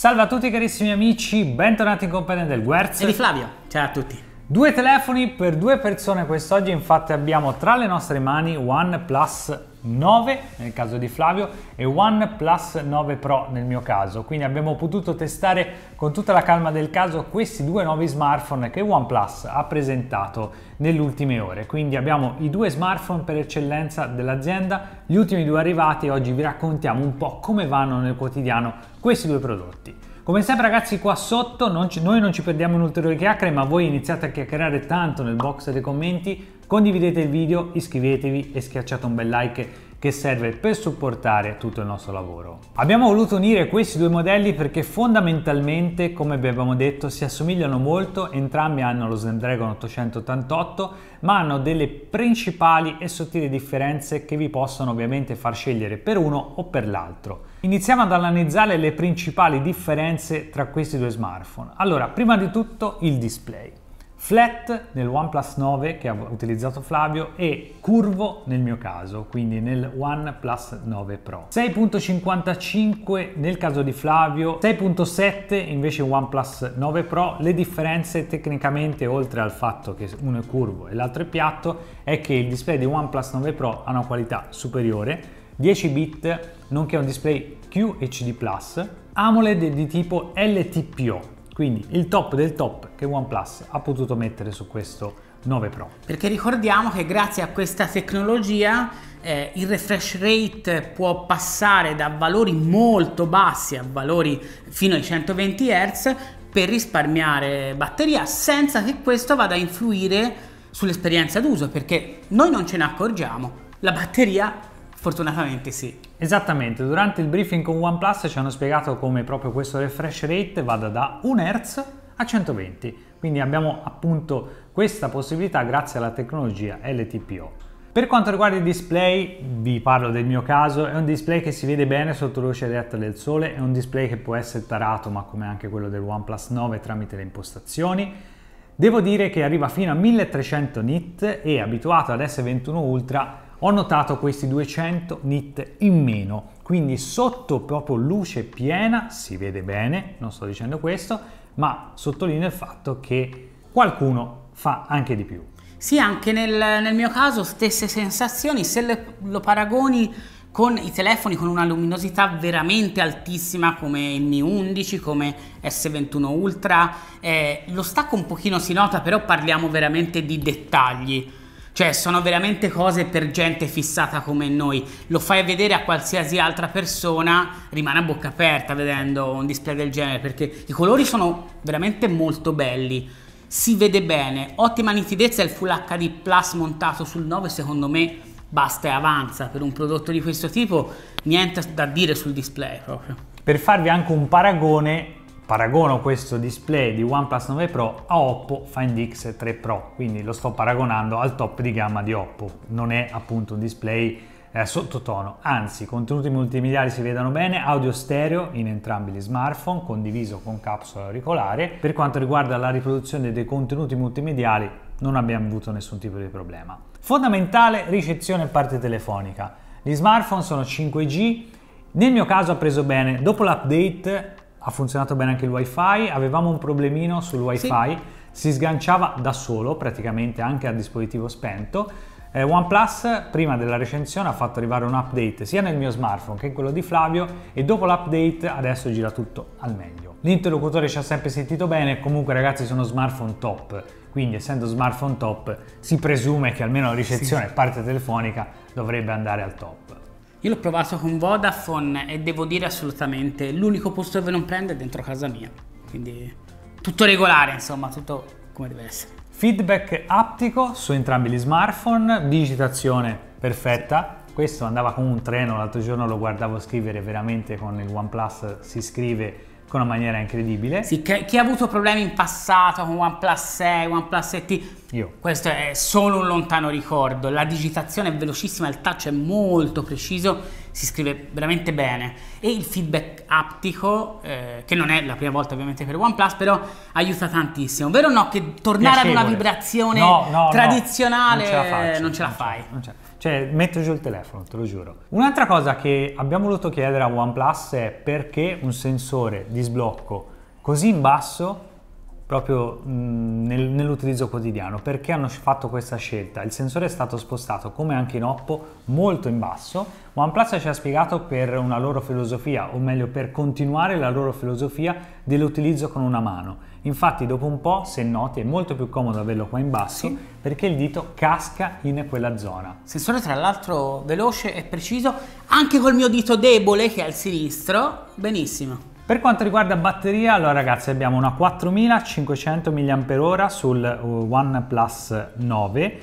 Salve a tutti carissimi amici, bentornati in compagnia del Guerz e di Flavio. Ciao a tutti. Due telefoni per due persone quest'oggi, infatti abbiamo tra le nostre mani OnePlus 9 nel caso di Flavio e OnePlus 9 Pro nel mio caso. Quindi abbiamo potuto testare con tutta la calma del caso questi due nuovi smartphone che OnePlus ha presentato nelle ultime ore. Quindi abbiamo i due smartphone per eccellenza dell'azienda, gli ultimi due arrivati e oggi vi raccontiamo un po' come vanno nel quotidiano questi due prodotti. Come sempre ragazzi qua sotto non ci, noi non ci perdiamo in ulteriori chiacchiere ma voi iniziate a chiacchierare tanto nel box dei commenti, condividete il video, iscrivetevi e schiacciate un bel like che serve per supportare tutto il nostro lavoro. Abbiamo voluto unire questi due modelli perché fondamentalmente, come abbiamo detto, si assomigliano molto, entrambi hanno lo Snapdragon 888, ma hanno delle principali e sottili differenze che vi possono ovviamente far scegliere per uno o per l'altro. Iniziamo ad analizzare le principali differenze tra questi due smartphone. Allora, prima di tutto il display. Flat nel OnePlus 9 che ha utilizzato Flavio e curvo nel mio caso, quindi nel OnePlus 9 Pro. 6.55 nel caso di Flavio, 6.7 invece OnePlus 9 Pro. Le differenze tecnicamente, oltre al fatto che uno è curvo e l'altro è piatto, è che il display di OnePlus 9 Pro ha una qualità superiore 10 bit, nonché un display QHD+, Plus, AMOLED di tipo LTPO, quindi il top del top che OnePlus ha potuto mettere su questo 9 Pro. Perché ricordiamo che grazie a questa tecnologia eh, il refresh rate può passare da valori molto bassi a valori fino ai 120 Hz per risparmiare batteria senza che questo vada a influire sull'esperienza d'uso perché noi non ce ne accorgiamo, la batteria Fortunatamente sì. Esattamente, durante il briefing con OnePlus ci hanno spiegato come proprio questo refresh rate vada da 1 Hz a 120, quindi abbiamo appunto questa possibilità grazie alla tecnologia LTPO. Per quanto riguarda il display, vi parlo del mio caso, è un display che si vede bene sotto luce diretta del sole, è un display che può essere tarato ma come anche quello del OnePlus 9 tramite le impostazioni. Devo dire che arriva fino a 1300 nit e abituato ad S21 Ultra ho notato questi 200 nit in meno, quindi sotto proprio luce piena si vede bene, non sto dicendo questo, ma sottolineo il fatto che qualcuno fa anche di più. Sì, anche nel, nel mio caso stesse sensazioni, se le, lo paragoni con i telefoni con una luminosità veramente altissima come il Mi 11, come S21 Ultra, eh, lo stacco un pochino si nota, però parliamo veramente di dettagli cioè, sono veramente cose per gente fissata come noi. Lo fai vedere a qualsiasi altra persona, rimane a bocca aperta vedendo un display del genere, perché i colori sono veramente molto belli. Si vede bene, ottima nitidezza il Full HD Plus montato sul 9, secondo me basta e avanza per un prodotto di questo tipo, niente da dire sul display proprio. Per farvi anche un paragone, Paragono questo display di OnePlus 9 Pro a Oppo Find X3 Pro, quindi lo sto paragonando al top di gamma di Oppo, non è appunto un display eh, sottotono, anzi contenuti multimediali si vedono bene, audio stereo in entrambi gli smartphone condiviso con capsula auricolare. Per quanto riguarda la riproduzione dei contenuti multimediali non abbiamo avuto nessun tipo di problema. Fondamentale ricezione parte telefonica. Gli smartphone sono 5G, nel mio caso ha preso bene, dopo l'update ha funzionato bene anche il wifi, avevamo un problemino sul wifi, sì. si sganciava da solo praticamente anche a dispositivo spento. Eh, OnePlus prima della recensione ha fatto arrivare un update sia nel mio smartphone che in quello di Flavio e dopo l'update adesso gira tutto al meglio. L'interlocutore ci ha sempre sentito bene, comunque ragazzi sono smartphone top, quindi essendo smartphone top si presume che almeno la ricezione sì. parte telefonica dovrebbe andare al top. Io l'ho provato con Vodafone e devo dire assolutamente l'unico posto dove non prende è dentro casa mia. Quindi tutto regolare, insomma, tutto come deve essere. Feedback aptico su entrambi gli smartphone, digitazione perfetta. Questo andava come un treno, l'altro giorno lo guardavo scrivere veramente con il OnePlus si scrive con una maniera incredibile. Sì, che, chi ha avuto problemi in passato con OnePlus 6, OnePlus 7, Io. questo è solo un lontano ricordo. La digitazione è velocissima, il touch è molto preciso si scrive veramente bene e il feedback aptico, eh, che non è la prima volta ovviamente per OnePlus, però aiuta tantissimo, vero o no? Che tornare Piacevole. ad una vibrazione no, no, tradizionale no, non ce la, non ce la non fai. Non ce, cioè, metto giù il telefono, te lo giuro. Un'altra cosa che abbiamo voluto chiedere a OnePlus è perché un sensore di sblocco così in basso proprio nel, nell'utilizzo quotidiano. Perché hanno fatto questa scelta? Il sensore è stato spostato, come anche in Oppo, molto in basso. OnePlus ci ha spiegato per una loro filosofia, o meglio per continuare la loro filosofia dell'utilizzo con una mano. Infatti dopo un po', se noti, è molto più comodo averlo qua in basso sì. perché il dito casca in quella zona. Sensore tra l'altro veloce e preciso, anche col mio dito debole che è al sinistro, benissimo. Per quanto riguarda batteria, allora ragazzi abbiamo una 4500 mAh sul uh, OnePlus 9,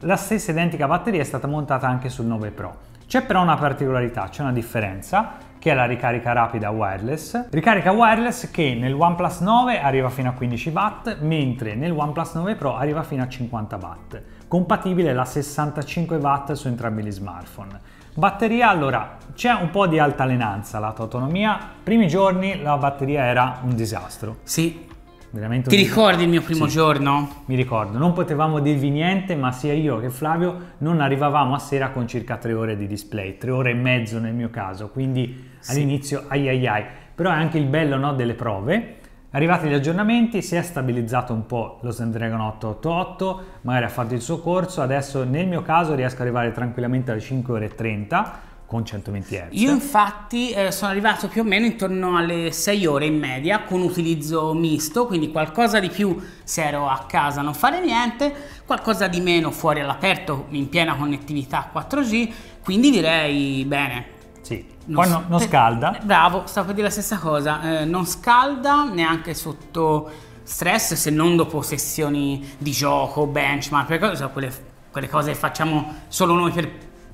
la stessa identica batteria è stata montata anche sul 9 Pro. C'è però una particolarità, c'è una differenza, che è la ricarica rapida wireless. Ricarica wireless che nel OnePlus 9 arriva fino a 15 watt, mentre nel OnePlus 9 Pro arriva fino a 50 watt. Compatibile la 65 watt su entrambi gli smartphone. Batteria, allora, c'è un po' di altalenanza lato autonomia. Primi giorni la batteria era un disastro. Sì. Veramente Ti disastro. ricordi il mio primo sì. giorno? Mi ricordo, non potevamo dirvi niente, ma sia io che Flavio non arrivavamo a sera con circa tre ore di display, tre ore e mezzo nel mio caso, quindi sì. all'inizio ai ai ai. Però è anche il bello no, delle prove Arrivati gli aggiornamenti, si è stabilizzato un po' lo Snapdragon 888, magari ha fatto il suo corso, adesso nel mio caso riesco ad arrivare tranquillamente alle 5 ore 30 con 120 Hz. Io infatti eh, sono arrivato più o meno intorno alle 6 ore in media con utilizzo misto, quindi qualcosa di più se ero a casa a non fare niente, qualcosa di meno fuori all'aperto in piena connettività 4G, quindi direi bene. Sì, non, non, non eh, scalda. Eh, bravo, stavo per dire la stessa cosa, eh, non scalda neanche sotto stress se non dopo sessioni di gioco, benchmark, perché quelle, quelle cose che facciamo solo noi per,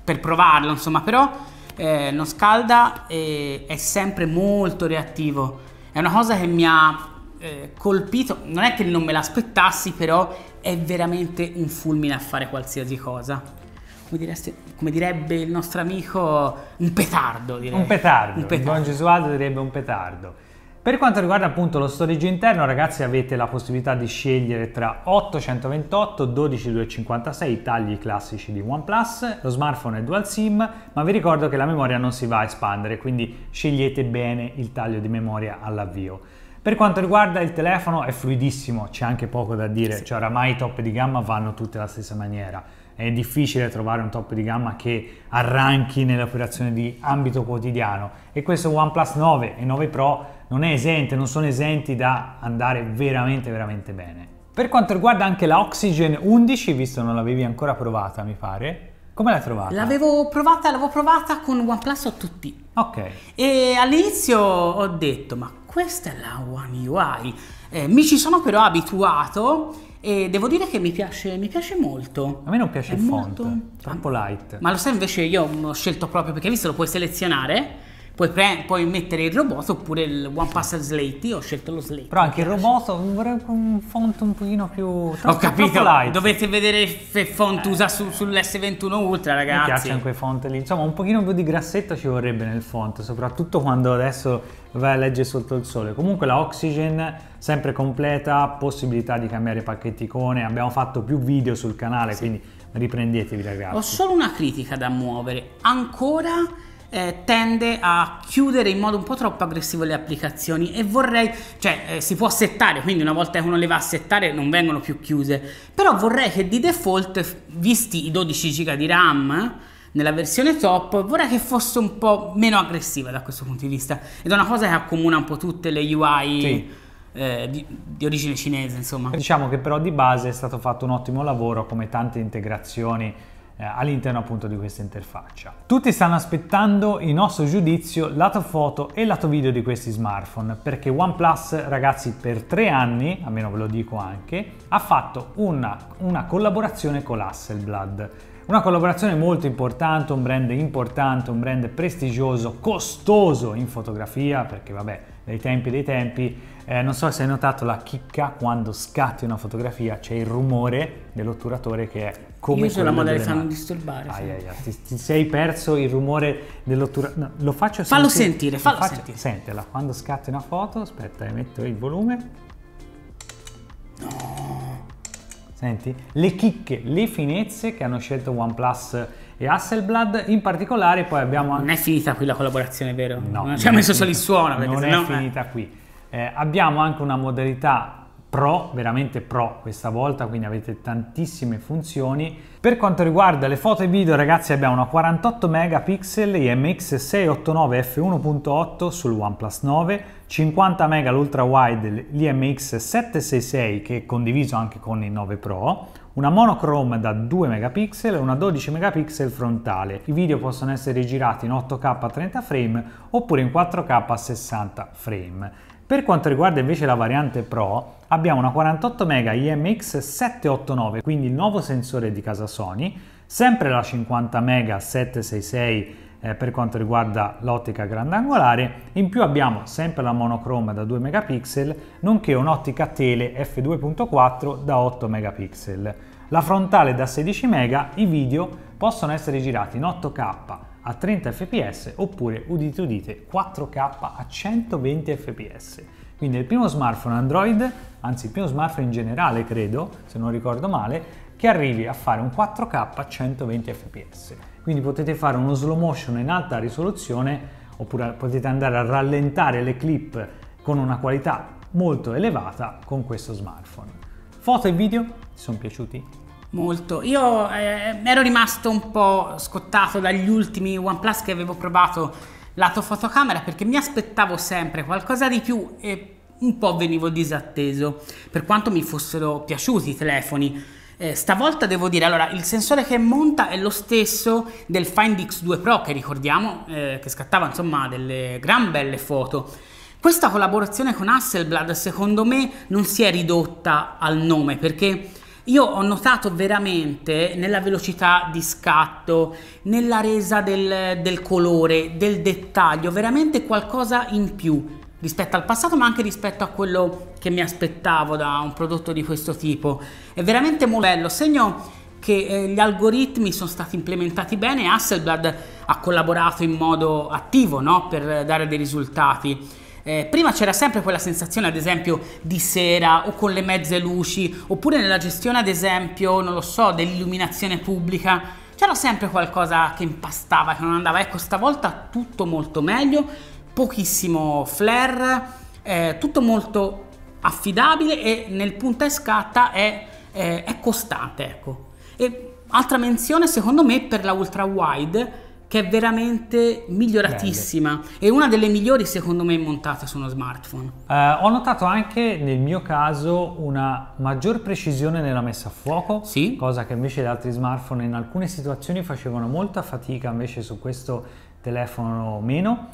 per provarlo, insomma, però eh, non scalda e è sempre molto reattivo. È una cosa che mi ha eh, colpito, non è che non me l'aspettassi, però è veramente un fulmine a fare qualsiasi cosa come, direste, come, direbbe il nostro amico, un petardo. Direi. Un petardo. Un petardo. Don Gesualdo direbbe un petardo. Per quanto riguarda appunto lo storage interno, ragazzi, avete la possibilità di scegliere tra 828, 12256, i tagli classici di OnePlus, lo smartphone è dual SIM, ma vi ricordo che la memoria non si va a espandere, quindi scegliete bene il taglio di memoria all'avvio. Per quanto riguarda il telefono è fluidissimo, c'è anche poco da dire, cioè oramai i top di gamma vanno tutti alla stessa maniera è difficile trovare un top di gamma che arranchi nell'operazione di ambito quotidiano e questo OnePlus 9 e 9 Pro non è esente, non sono esenti da andare veramente veramente bene. Per quanto riguarda anche la Oxygen 11, visto non l'avevi ancora provata mi pare, come l'hai trovata? L'avevo provata, l'avevo provata con OnePlus 8T. Ok. E all'inizio ho detto, ma questa è la One UI. Eh, mi ci sono però abituato e devo dire che mi piace, mi piace molto. A me non piace è il molto... troppo light. Ma lo sai invece io ho scelto proprio perché visto lo puoi selezionare Puoi, pre- puoi, mettere il robot oppure il One Password Slate. Io ho scelto lo Slate. Però anche il robot vorrei un font un pochino più. Ho capito. Dovete vedere che font usa su, sull'S21 Ultra, ragazzi. Mi piacciono quei font lì. Insomma, un pochino più di grassetto ci vorrebbe nel font, soprattutto quando adesso vai a leggere sotto il sole. Comunque la Oxygen sempre completa, possibilità di cambiare pacchetti icone. Abbiamo fatto più video sul canale, sì. quindi riprendetevi, ragazzi. Ho solo una critica da muovere. Ancora eh, tende a chiudere in modo un po' troppo aggressivo le applicazioni e vorrei, cioè eh, si può settare, quindi una volta che uno le va a settare non vengono più chiuse, però vorrei che di default, visti i 12 giga di RAM, nella versione top vorrei che fosse un po' meno aggressiva da questo punto di vista ed è una cosa che accomuna un po' tutte le UI sì. Eh, di, di, origine cinese insomma diciamo che però di base è stato fatto un ottimo lavoro come tante integrazioni eh, all'interno appunto di questa interfaccia. Tutti stanno aspettando il nostro giudizio lato foto e lato video di questi smartphone perché OnePlus ragazzi per tre anni, almeno ve lo dico anche, ha fatto una, una collaborazione con l'Hasselblad una collaborazione molto importante, un brand importante, un brand prestigioso, costoso in fotografia, perché vabbè, dai tempi dei tempi, eh, non so se hai notato la chicca, quando scatti una fotografia c'è il rumore dell'otturatore che è come... Io sono la moda che fanno disturbare. Ai, ai, ai, ti, ti, sei perso il rumore dell'otturatore. No, lo faccio sentire. Fallo sentire, fallo faccio... sentire. Sentela, quando scatti una foto, aspetta, eh, metto il volume. Senti, le chicche, le finezze che hanno scelto OnePlus e Hasselblad, in particolare poi abbiamo... Non è finita qui la collaborazione, vero? No. Non ci ha messo solo il suono. Non è no, finita eh. qui. Eh, abbiamo anche una modalità pro, veramente pro questa volta, quindi avete tantissime funzioni. Per quanto riguarda le foto e video, ragazzi, abbiamo una 48 megapixel IMX689 f1.8 sul OnePlus 9, 50 mega l'ultra wide l'IMX 766 che è condiviso anche con il 9 Pro, una monochrome da 2 megapixel e una 12 megapixel frontale. I video possono essere girati in 8K a 30 frame oppure in 4K a 60 frame. Per quanto riguarda invece la variante Pro, abbiamo una 48 mega IMX 789, quindi il nuovo sensore di casa Sony, sempre la 50 mega 766 eh, per quanto riguarda l'ottica grandangolare. In più abbiamo sempre la monochrome da 2 megapixel, nonché un'ottica tele f2.4 da 8 megapixel. La frontale da 16 mega, i video possono essere girati in 8K a 30 fps oppure, udite udite, 4K a 120 fps. Quindi il primo smartphone Android, anzi il primo smartphone in generale credo, se non ricordo male, che arrivi a fare un 4K a 120 fps. Quindi potete fare uno slow motion in alta risoluzione oppure potete andare a rallentare le clip con una qualità molto elevata con questo smartphone. Foto e video ti sono piaciuti? Molto. Io eh, ero rimasto un po' scottato dagli ultimi OnePlus che avevo provato lato fotocamera perché mi aspettavo sempre qualcosa di più e un po' venivo disatteso per quanto mi fossero piaciuti i telefoni eh, stavolta devo dire, allora, il sensore che monta è lo stesso del Find X2 Pro che ricordiamo, eh, che scattava insomma delle gran belle foto. Questa collaborazione con Hasselblad secondo me non si è ridotta al nome perché io ho notato veramente nella velocità di scatto, nella resa del, del colore, del dettaglio, veramente qualcosa in più rispetto al passato ma anche rispetto a quello che mi aspettavo da un prodotto di questo tipo è veramente molto bello segno che eh, gli algoritmi sono stati implementati bene e Hasselblad ha collaborato in modo attivo no? per dare dei risultati eh, prima c'era sempre quella sensazione ad esempio di sera o con le mezze luci oppure nella gestione ad esempio non lo so dell'illuminazione pubblica c'era sempre qualcosa che impastava che non andava ecco stavolta tutto molto meglio pochissimo flare, eh, tutto molto affidabile e nel punta e scatta è, eh, è costante. Ecco. E altra menzione secondo me per la ultra wide che è veramente miglioratissima Belle. e una delle migliori secondo me montate su uno smartphone. Eh, ho notato anche nel mio caso una maggior precisione nella messa a fuoco, sì. cosa che invece gli altri smartphone in alcune situazioni facevano molta fatica, invece su questo telefono meno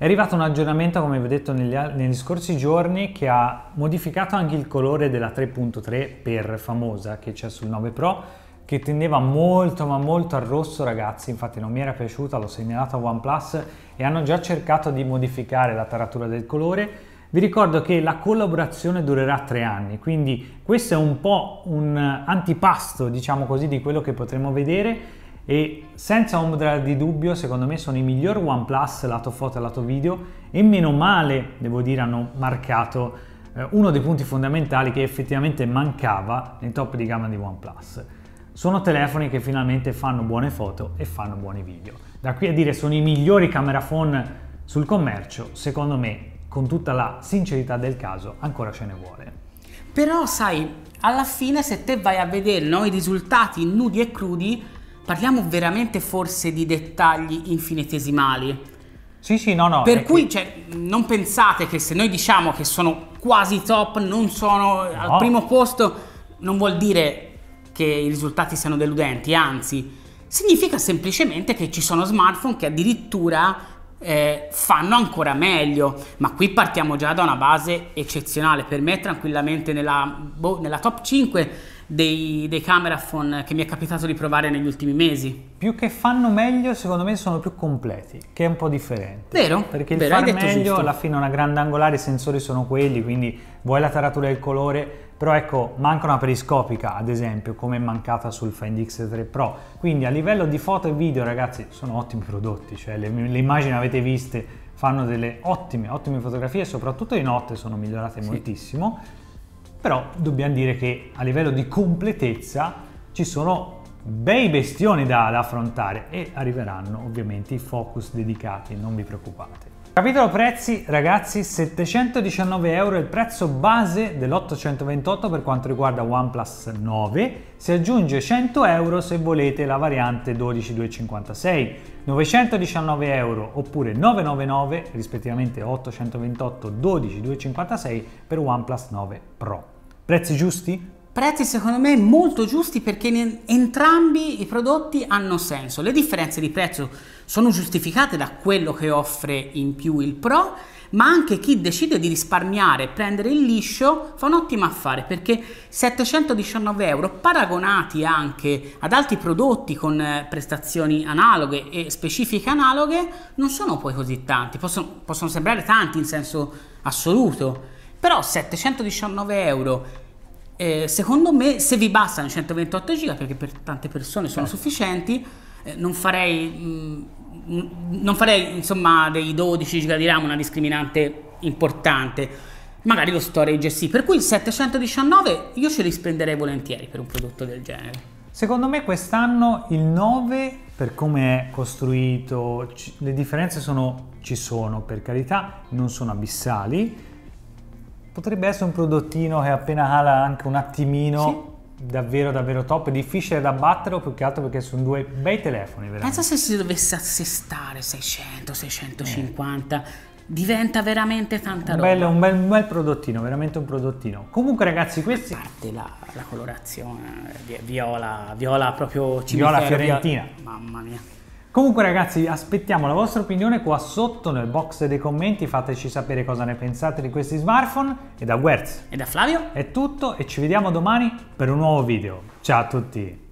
è arrivato un aggiornamento, come vi ho detto negli, negli scorsi giorni, che ha modificato anche il colore della 3.3 per famosa che c'è sul 9 Pro, che tendeva molto ma molto al rosso ragazzi, infatti non mi era piaciuta, l'ho segnalato a OnePlus e hanno già cercato di modificare la taratura del colore, vi ricordo che la collaborazione durerà tre anni, quindi questo è un po' un antipasto, diciamo così, di quello che potremo vedere e senza ombra di dubbio secondo me sono i migliori OnePlus lato foto e lato video e meno male, devo dire, hanno marcato eh, uno dei punti fondamentali che effettivamente mancava nei top di gamma di OnePlus. Sono telefoni che finalmente fanno buone foto e fanno buoni video. Da qui a dire sono i migliori camera phone sul commercio, secondo me, con tutta la sincerità del caso, ancora ce ne vuole. Però sai, alla fine se te vai a vedere no, i risultati nudi e crudi, parliamo veramente forse di dettagli infinitesimali. Sì, sì, no, no. Per cui che... cioè, non pensate che se noi diciamo che sono quasi top, non sono no. al primo posto, non vuol dire che i risultati siano deludenti, anzi, significa semplicemente che ci sono smartphone che addirittura eh, fanno ancora meglio, ma qui partiamo già da una base eccezionale, per me tranquillamente nella, boh, nella top 5 dei, dei camera phone che mi è capitato di provare negli ultimi mesi. Più che fanno meglio, secondo me sono più completi, che è un po' differente. Vero? Perché il Vero, far meglio giusto. alla fine è una grande angolare, i sensori sono quelli, quindi vuoi la taratura del colore, però ecco manca una periscopica ad esempio come è mancata sul Find X3 Pro quindi a livello di foto e video ragazzi sono ottimi prodotti cioè le, le immagini avete viste fanno delle ottime ottime fotografie soprattutto di notte sono migliorate sì. moltissimo però dobbiamo dire che a livello di completezza ci sono bei bestioni da, da affrontare e arriveranno ovviamente i focus dedicati, non vi preoccupate. Capitolo prezzi, ragazzi, 719 euro è il prezzo base dell'828 per quanto riguarda OnePlus 9, si aggiunge 100 euro se volete la variante 12256, 919 euro oppure 999 rispettivamente 828 12256 per OnePlus 9 Pro. Prezzi giusti? prezzi secondo me molto giusti perché entrambi i prodotti hanno senso. Le differenze di prezzo sono giustificate da quello che offre in più il Pro, ma anche chi decide di risparmiare e prendere il liscio fa un ottimo affare perché 719 euro paragonati anche ad altri prodotti con eh, prestazioni analoghe e specifiche analoghe non sono poi così tanti, possono, possono sembrare tanti in senso assoluto, però 719 euro eh, secondo me, se vi bastano 128 giga, perché per tante persone sono certo. sufficienti, eh, non farei, mh, mm, non farei insomma, dei 12 giga di RAM una discriminante importante. Magari lo storage sì, per cui il 719 io ce li spenderei volentieri per un prodotto del genere. Secondo me quest'anno il 9, per come è costruito, le differenze sono, ci sono per carità, non sono abissali, Potrebbe essere un prodottino che appena cala anche un attimino... Sì davvero davvero top, difficile da batterlo più che altro perché sono due bei telefoni veramente. Pensa se si dovesse assestare 600, 650, eh. diventa veramente tanta un roba. Bel, un, bel, un bel prodottino, veramente un prodottino. Comunque ragazzi questi... A parte la, la colorazione, eh, viola, viola proprio cimicero. Viola fiorentina. Viola, mamma mia. Comunque ragazzi aspettiamo la vostra opinione qua sotto nel box dei commenti, fateci sapere cosa ne pensate di questi smartphone e da Wertz e da Flavio è tutto e ci vediamo domani per un nuovo video. Ciao a tutti!